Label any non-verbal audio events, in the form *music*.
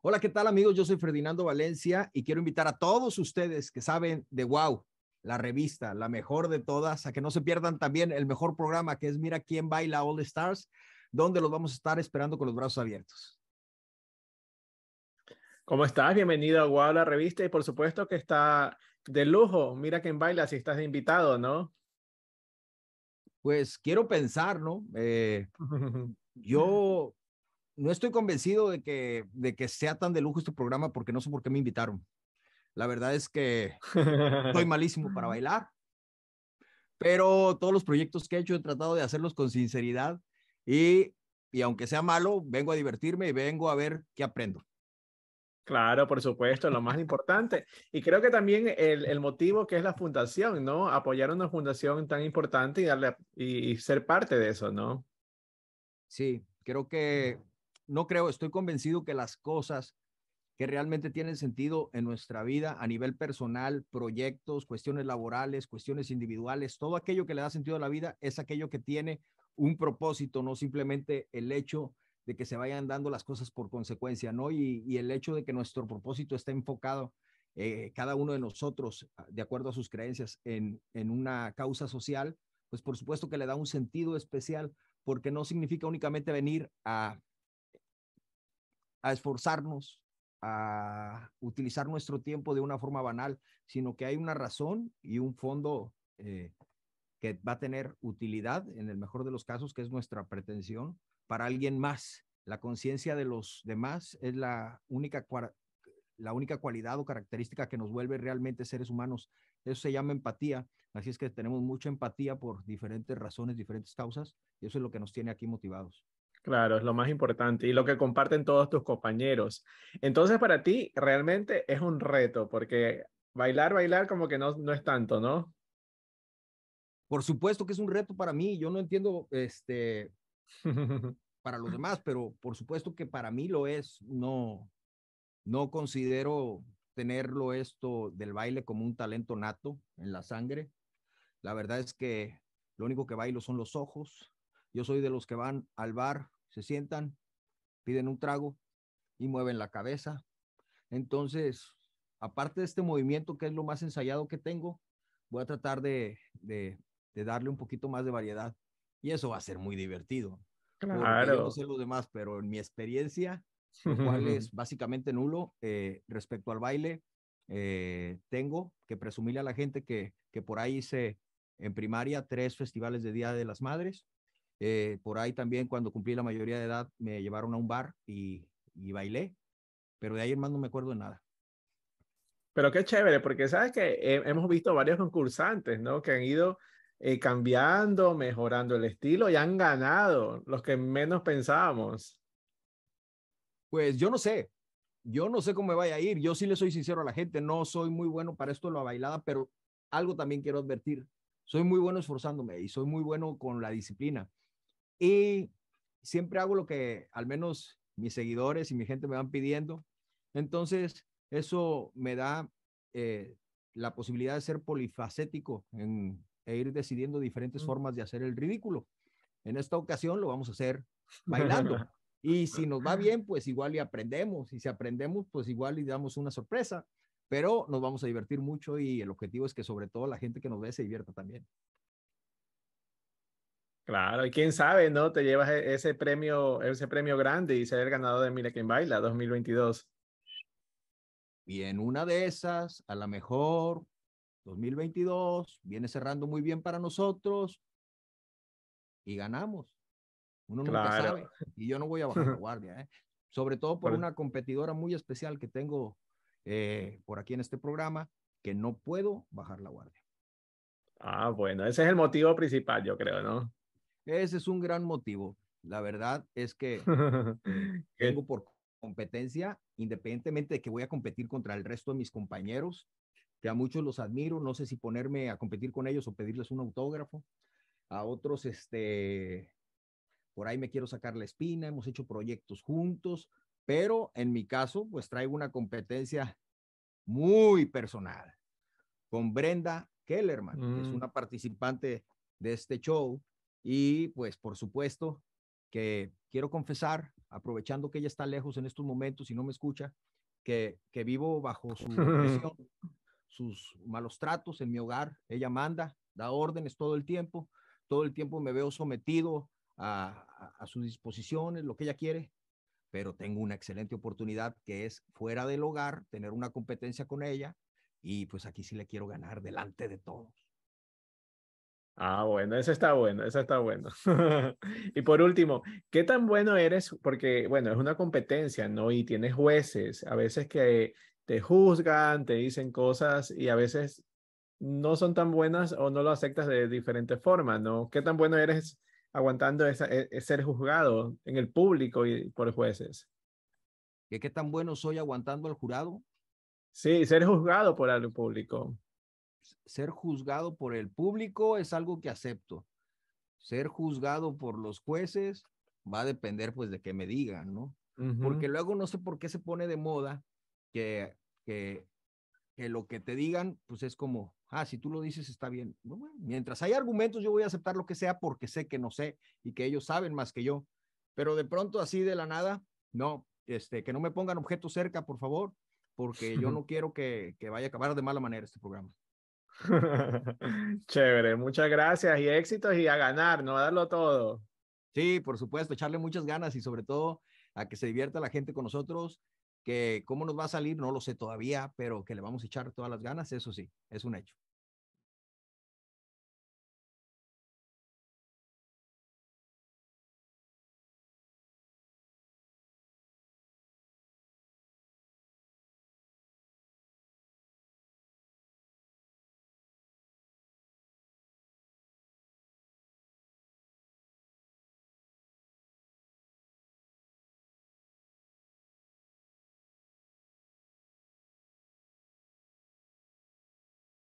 Hola, ¿qué tal amigos? Yo soy Ferdinando Valencia y quiero invitar a todos ustedes que saben de Wow, la revista, la mejor de todas, a que no se pierdan también el mejor programa que es Mira quién baila All Stars, donde los vamos a estar esperando con los brazos abiertos. ¿Cómo estás? Bienvenido a Wow, la revista y por supuesto que está de lujo. Mira quién baila si estás invitado, ¿no? pues quiero pensar, ¿no? Eh, *laughs* yo no estoy convencido de que, de que sea tan de lujo este programa porque no sé por qué me invitaron. La verdad es que estoy *laughs* malísimo para bailar, pero todos los proyectos que he hecho he tratado de hacerlos con sinceridad y, y aunque sea malo, vengo a divertirme y vengo a ver qué aprendo. Claro, por supuesto, lo más importante. Y creo que también el, motivo que es la fundación, ¿no? Apoyar una fundación tan importante y, darle, ser parte de eso, ¿no? Sí, creo que, no creo, estoy convencido que las cosas que realmente tienen sentido en nuestra vida a nivel personal, proyectos, cuestiones laborales, cuestiones individuales, todo aquello que le da sentido a la vida es aquello que tiene un propósito, no simplemente el hecho de que se vayan dando las cosas por consecuencia, ¿no? Y, el hecho de que nuestro propósito está enfocado, eh, cada uno de nosotros, ah, de acuerdo a sus creencias, en, una causa social, pues por supuesto que le da un sentido especial, porque no significa únicamente venir a, a esforzarnos, a utilizar nuestro tiempo de una forma banal, sino que hay una razón y un fondo eh, que va a tener utilidad en el mejor de los casos, que es nuestra pretensión para alguien más. La conciencia de los demás es la única, la única cualidad o característica que nos vuelve realmente seres humanos. Eso se llama empatía. Así es que tenemos mucha empatía por diferentes razones, diferentes causas, y eso es lo que nos tiene aquí motivados. Claro, es lo más importante y lo que comparten todos tus compañeros. Entonces, para ti realmente es un reto, porque bailar, bailar como que no, no es tanto, ¿no? Por supuesto que es un reto para mí. Yo no entiendo, este, *laughs* para los ah. demás, pero por supuesto que para mí lo es. No, no considero tenerlo esto del baile como un talento nato en la sangre. La verdad es que lo único que bailo son los ojos. Yo soy de los que van al bar, se sientan, piden un trago y mueven la cabeza. Entonces, aparte de este movimiento que es lo más ensayado que tengo, voy a tratar de darle un poquito más de variedad y eso va a ser muy divertido. Claro. no sé los demás, pero en mi experiencia, lo cual *laughs* es básicamente nulo eh, respecto al baile, eh, tengo que presumirle a la gente que, que por ahí hice en primaria tres festivales de Día de las Madres. Eh, por ahí también cuando cumplí la mayoría de edad me llevaron a un bar y, y bailé, pero de ahí en más no me acuerdo de nada. Pero qué chévere, porque sabes que hemos visto varios concursantes, ¿no? Que han ido eh, cambiando, mejorando el estilo y han ganado los que menos pensábamos. Pues yo no sé, yo no sé cómo me vaya a ir. Yo sí le soy sincero a la gente, no soy muy bueno para esto de la bailada, pero algo también quiero advertir. Soy muy bueno esforzándome y soy muy bueno con la disciplina. Y siempre hago lo que al menos mis seguidores y mi gente me van pidiendo. Entonces, eso me da eh, la posibilidad de ser polifacético en e ir decidiendo diferentes formas de hacer el ridículo. En esta ocasión lo vamos a hacer bailando. *laughs* Y si nos va bien, pues igual y aprendemos. Y si aprendemos, pues igual y damos una sorpresa. Pero nos vamos a divertir mucho y el objetivo es que sobre todo la gente que nos ve se divierta también. Claro, y quién sabe, ¿no? Te llevas e-, ese premio, ese premio grande y ser el ganador de Mira quién baila 2022. Y en una de esas, a lo mejor 2022 viene cerrando muy bien para nosotros y ganamos. Uno nunca sabe. Y yo no voy a bajar la guardia. ¿eh? Sobre todo por una competidora muy especial que tengo eh, por aquí en este programa, que no puedo bajar la guardia. Ah, bueno, ese es el motivo principal, yo creo, ¿no? Ese es un gran motivo. La verdad es que *laughs* tengo por competencia, independientemente de que voy a competir contra el resto de mis compañeros, que a muchos los admiro, no sé si ponerme a competir con ellos o pedirles un autógrafo, a otros, este, por ahí me quiero sacar la espina, hemos hecho proyectos juntos, pero en mi caso, pues traigo una competencia muy personal con Brenda Kellerman, que es mm. una participante de este show, y pues por supuesto que quiero confesar, aprovechando que ella está lejos en estos momentos y no me escucha, que, que vivo bajo su *laughs* presión sus malos tratos en mi hogar. Ella manda, da órdenes todo el tiempo. Todo el tiempo me veo sometido a, a, sus disposiciones, lo que ella quiere. Pero tengo una excelente oportunidad que es fuera del hogar, tener una competencia con ella. Y pues aquí sí le quiero ganar delante de todos. Ah, bueno, eso está bueno, eso está bueno. *laughs* y por último, ¿qué tan bueno eres? Porque, bueno, es una competencia, ¿no? Y tienes jueces, a veces que te juzgan, te dicen cosas y a veces no son tan buenas o no lo aceptas de diferente forma, ¿no? ¿Qué tan bueno eres aguantando e, e, ser juzgado en el público y por jueces? ¿Qué, ¿Qué tan bueno soy aguantando al jurado? Sí, ser juzgado por el público. Ser juzgado por el público es algo que acepto. Ser juzgado por los jueces va a depender pues de qué me digan, ¿no? Porque luego no sé por qué se pone de moda que, lo que te digan, pues es como, ah, si tú lo dices está bien. mientras hay argumentos, yo voy a aceptar lo que sea porque sé que no sé y que ellos saben más que yo. Pero de pronto, así de la nada, no, este, que no me pongan objetos cerca, por favor, porque yo *laughs* no quiero que, que vaya a acabar de mala manera este programa. *laughs* Chévere, muchas gracias y éxitos y a ganar, no a darlo todo. Sí, por supuesto, echarle muchas ganas y sobre todo a que se divierta la gente con nosotros, que cómo nos va a salir, no lo sé todavía, pero que le vamos a echar todas las ganas, eso sí, es un hecho.